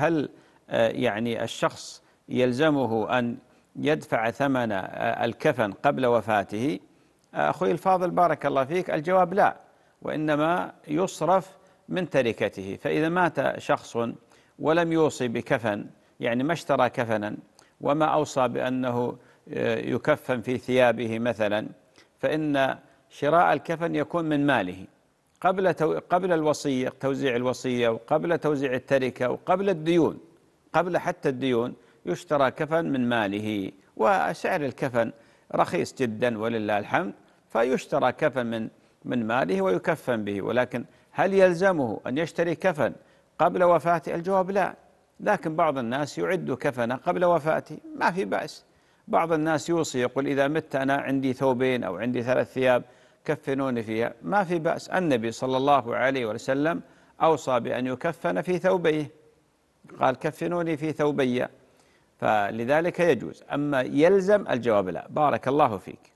هل آه، يعني الشخص يلزمه أن يدفع ثمن آه، الكفن قبل وفاته آه، أخوي الفاضل بارك الله فيك الجواب لا وإنما يصرف من تركته فإذا مات شخص ولم يوصي بكفن يعني ما اشترى كفنا وما أوصى بأنه يكفن في ثيابه مثلا فإن شراء الكفن يكون من ماله قبل قبل الوصية توزيع الوصية وقبل توزيع التركة وقبل الديون قبل حتى الديون يشترى كفن من ماله وسعر الكفن رخيص جدا ولله الحمد فيشترى كفن من من ماله ويكفن به ولكن هل يلزمه أن يشتري كفن قبل وفاته الجواب لا لكن بعض الناس يعد كفنه قبل وفاته ما في بأس بعض الناس يوصي يقول إذا مت أنا عندي ثوبين أو عندي ثلاث ثياب كفنوني فيها ما في بأس النبي صلى الله عليه وسلم أوصى بأن يكفن في ثوبيه قال كفنوني في ثوبي فلذلك يجوز أما يلزم الجواب لا بارك الله فيك